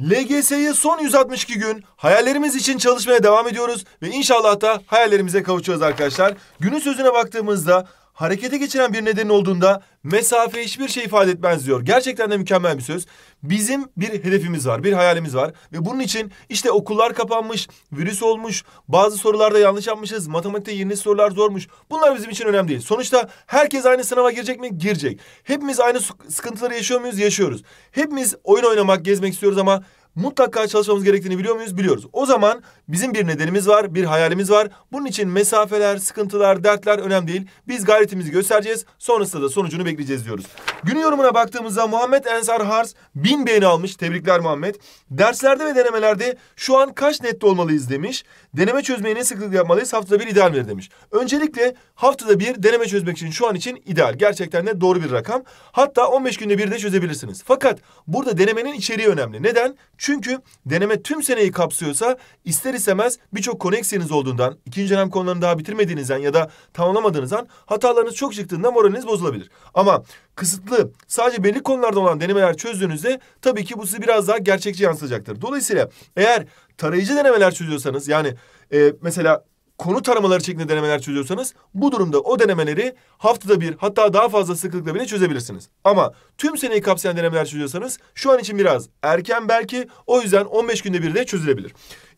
LGS'ye son 162 gün hayallerimiz için çalışmaya devam ediyoruz ve inşallah da hayallerimize kavuşacağız arkadaşlar. Günün sözüne baktığımızda harekete geçiren bir neden olduğunda Mesafe hiçbir şey ifade etmez diyor. Gerçekten de mükemmel bir söz. Bizim bir hedefimiz var, bir hayalimiz var. Ve bunun için işte okullar kapanmış, virüs olmuş, bazı sorularda yanlış yapmışız, matematikte yeni sorular zormuş. Bunlar bizim için önemli değil. Sonuçta herkes aynı sınava girecek mi? Girecek. Hepimiz aynı sıkıntıları yaşıyor muyuz? Yaşıyoruz. Hepimiz oyun oynamak, gezmek istiyoruz ama mutlaka çalışmamız gerektiğini biliyor muyuz? Biliyoruz. O zaman bizim bir nedenimiz var, bir hayalimiz var. Bunun için mesafeler, sıkıntılar, dertler önemli değil. Biz gayretimizi göstereceğiz. Sonrasında da sonucunu bekleyeceğiz diyoruz. Günün yorumuna baktığımızda Muhammed Ensar Hars bin beğeni almış. Tebrikler Muhammed. Derslerde ve denemelerde şu an kaç nette olmalıyız demiş. Deneme çözmeyi ne sıklıkla yapmalıyız? Haftada bir ideal midir demiş. Öncelikle haftada bir deneme çözmek için şu an için ideal. Gerçekten de doğru bir rakam. Hatta 15 günde bir de çözebilirsiniz. Fakat burada denemenin içeriği önemli. Neden? Çünkü deneme tüm seneyi kapsıyorsa ister istemez birçok konu eksiğiniz olduğundan, ikinci dönem konularını daha bitirmediğinizden ya da tamamlamadığınızdan hatalarınız çok çıktığında moraliniz bozulabilir. Ama kısıtlı sadece belli konularda olan denemeler çözdüğünüzde tabii ki bu sizi biraz daha gerçekçi yansıtacaktır. Dolayısıyla eğer tarayıcı denemeler çözüyorsanız yani e, mesela konu taramaları şeklinde denemeler çözüyorsanız bu durumda o denemeleri haftada bir hatta daha fazla sıklıkla bile çözebilirsiniz. Ama tüm seneyi kapsayan denemeler çözüyorsanız şu an için biraz erken belki o yüzden 15 günde bir de çözülebilir.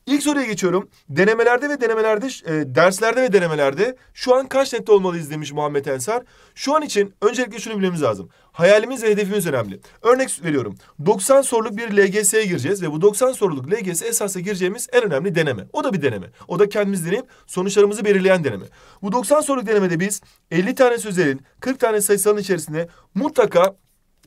İlk soruya geçiyorum. Denemelerde ve denemelerde, e, derslerde ve denemelerde şu an kaç nette olmalı izlemiş Muhammed Ensar. Şu an için öncelikle şunu bilmemiz lazım. Hayalimiz ve hedefimiz önemli. Örnek veriyorum. 90 soruluk bir LGS'ye gireceğiz ve bu 90 soruluk LGS esasla gireceğimiz en önemli deneme. O da bir deneme. O da kendimiz deneyip sonuçlarımızı belirleyen deneme. Bu 90 soruluk denemede biz 50 tane sözlerin 40 tane sayısalın içerisinde mutlaka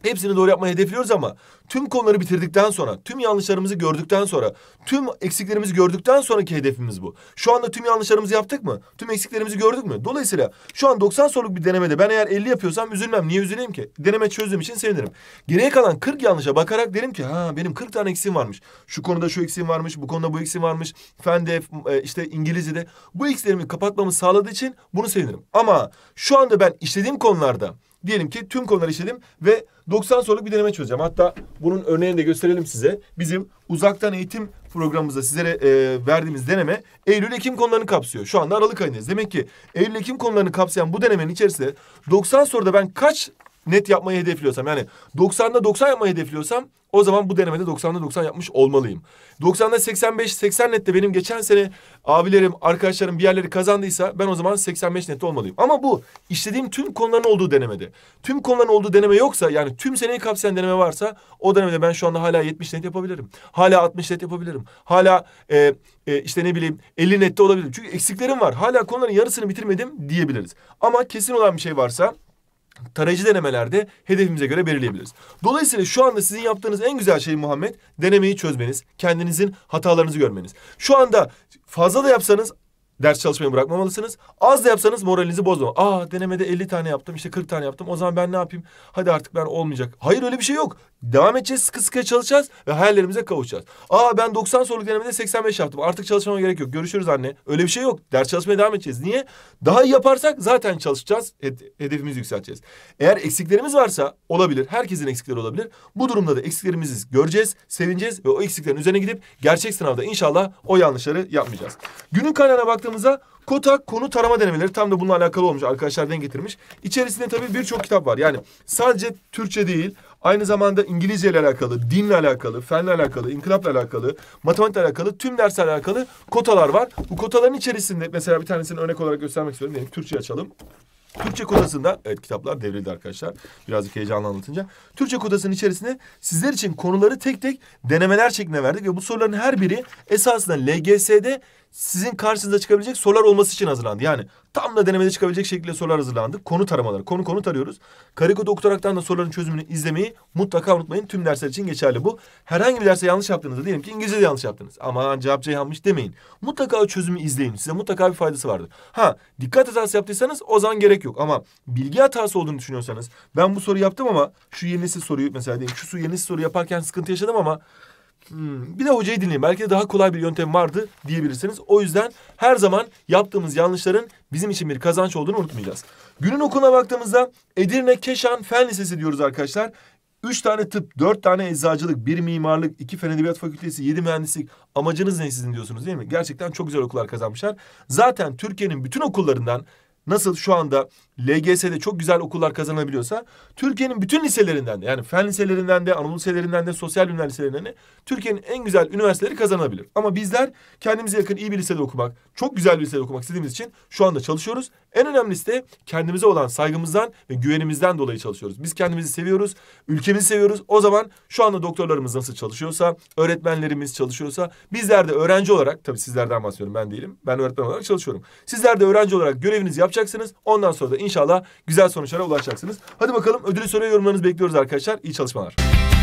Hepsini doğru yapmayı hedefliyoruz ama tüm konuları bitirdikten sonra, tüm yanlışlarımızı gördükten sonra, tüm eksiklerimizi gördükten sonraki hedefimiz bu. Şu anda tüm yanlışlarımızı yaptık mı? Tüm eksiklerimizi gördük mü? Dolayısıyla şu an 90 soruluk bir denemede ben eğer 50 yapıyorsam üzülmem. Niye üzüleyim ki? Deneme çözdüğüm için sevinirim. Geriye kalan 40 yanlışa bakarak derim ki ha benim 40 tane eksiğim varmış. Şu konuda şu eksiğim varmış, bu konuda bu eksiğim varmış. Fende, e, işte İngilizce'de bu eksiklerimi kapatmamı sağladığı için bunu sevinirim. Ama şu anda ben işlediğim konularda Diyelim ki tüm konuları işledim ve 90 soruluk bir deneme çözeceğim. Hatta bunun örneğini de gösterelim size. Bizim uzaktan eğitim programımızda sizlere e, verdiğimiz deneme Eylül-Ekim konularını kapsıyor. Şu anda Aralık ayındayız. Demek ki Eylül-Ekim konularını kapsayan bu denemenin içerisinde 90 soruda ben kaç net yapmayı hedefliyorsam yani 90'da 90 yapmayı hedefliyorsam o zaman bu denemede 90'da 90 yapmış olmalıyım. 90'da 85 80 nette benim geçen sene abilerim arkadaşlarım bir yerleri kazandıysa ben o zaman 85 nette olmalıyım. Ama bu işlediğim tüm konuların olduğu denemede. Tüm konuların olduğu deneme yoksa yani tüm seneyi kapsayan deneme varsa o denemede ben şu anda hala 70 net yapabilirim. Hala 60 net yapabilirim. Hala e, e, işte ne bileyim 50 nette olabilirim. Çünkü eksiklerim var. Hala konuların yarısını bitirmedim diyebiliriz. Ama kesin olan bir şey varsa tarayıcı denemelerde hedefimize göre belirleyebiliriz. Dolayısıyla şu anda sizin yaptığınız en güzel şey Muhammed denemeyi çözmeniz, kendinizin hatalarınızı görmeniz. Şu anda fazla da yapsanız Ders çalışmayı bırakmamalısınız. Az da yapsanız moralinizi bozma. Aa denemede 50 tane yaptım işte 40 tane yaptım. O zaman ben ne yapayım? Hadi artık ben olmayacak. Hayır öyle bir şey yok. Devam edeceğiz sıkı sıkıya çalışacağız ve hayallerimize kavuşacağız. Aa ben 90 soruluk denemede 85 yaptım. Artık çalışmama gerek yok. Görüşürüz anne. Öyle bir şey yok. Ders çalışmaya devam edeceğiz. Niye? Daha iyi yaparsak zaten çalışacağız. Hedefimizi yükselteceğiz. Eğer eksiklerimiz varsa olabilir. Herkesin eksikleri olabilir. Bu durumda da eksiklerimizi göreceğiz, sevineceğiz ve o eksiklerin üzerine gidip gerçek sınavda inşallah o yanlışları yapmayacağız. Günün kaynağına baktığımızda dakikamıza Kotak konu tarama denemeleri tam da bununla alakalı olmuş. Arkadaşlar denk getirmiş. İçerisinde tabii birçok kitap var. Yani sadece Türkçe değil, aynı zamanda İngilizce ile alakalı, dinle alakalı, fenle alakalı, inkılapla alakalı, matematikle alakalı, tüm derslerle alakalı kotalar var. Bu kotaların içerisinde mesela bir tanesini örnek olarak göstermek istiyorum. yani Türkçe açalım. Türkçe kodasında, evet kitaplar devrildi arkadaşlar. Birazcık heyecanla anlatınca. Türkçe kodasının içerisine sizler için konuları tek tek denemeler şeklinde verdik. Ve bu soruların her biri esasında LGS'de sizin karşınıza çıkabilecek sorular olması için hazırlandı. Yani tam da denemede çıkabilecek şekilde sorular hazırlandı. Konu taramaları. Konu konu tarıyoruz. Kariko doktoraktan da soruların çözümünü izlemeyi mutlaka unutmayın. Tüm dersler için geçerli bu. Herhangi bir derse yanlış yaptığınızda diyelim ki de yanlış yaptınız. Ama cevap yanlış demeyin. Mutlaka o çözümü izleyin. Size mutlaka bir faydası vardır. Ha dikkat hatası yaptıysanız o zaman gerek yok. Ama bilgi hatası olduğunu düşünüyorsanız ben bu soru yaptım ama şu yenisi soruyu mesela diyelim şu su yenisi soru yaparken sıkıntı yaşadım ama Hmm, bir de hocayı dinleyin. Belki de daha kolay bir yöntem vardı diyebilirsiniz. O yüzden her zaman yaptığımız yanlışların bizim için bir kazanç olduğunu unutmayacağız. Günün okuluna baktığımızda Edirne Keşan Fen Lisesi diyoruz arkadaşlar. Üç tane tıp, dört tane eczacılık, bir mimarlık, iki fen edebiyat fakültesi, yedi mühendislik. Amacınız ne sizin diyorsunuz değil mi? Gerçekten çok güzel okullar kazanmışlar. Zaten Türkiye'nin bütün okullarından nasıl şu anda LGS'de çok güzel okullar kazanabiliyorsa Türkiye'nin bütün liselerinden de yani fen liselerinden de Anadolu liselerinden de sosyal bilimler liselerinden de Türkiye'nin en güzel üniversiteleri kazanabilir. Ama bizler kendimize yakın iyi bir lisede okumak, çok güzel bir lisede okumak istediğimiz için şu anda çalışıyoruz. En önemlisi de kendimize olan saygımızdan ve güvenimizden dolayı çalışıyoruz. Biz kendimizi seviyoruz, ülkemizi seviyoruz. O zaman şu anda doktorlarımız nasıl çalışıyorsa, öğretmenlerimiz çalışıyorsa bizler de öğrenci olarak tabii sizlerden bahsediyorum ben değilim. Ben öğretmen olarak çalışıyorum. Sizler de öğrenci olarak göreviniz yapacak yapacaksınız. Ondan sonra da inşallah güzel sonuçlara ulaşacaksınız. Hadi bakalım ödülü soruya yorumlarınızı bekliyoruz arkadaşlar. İyi çalışmalar.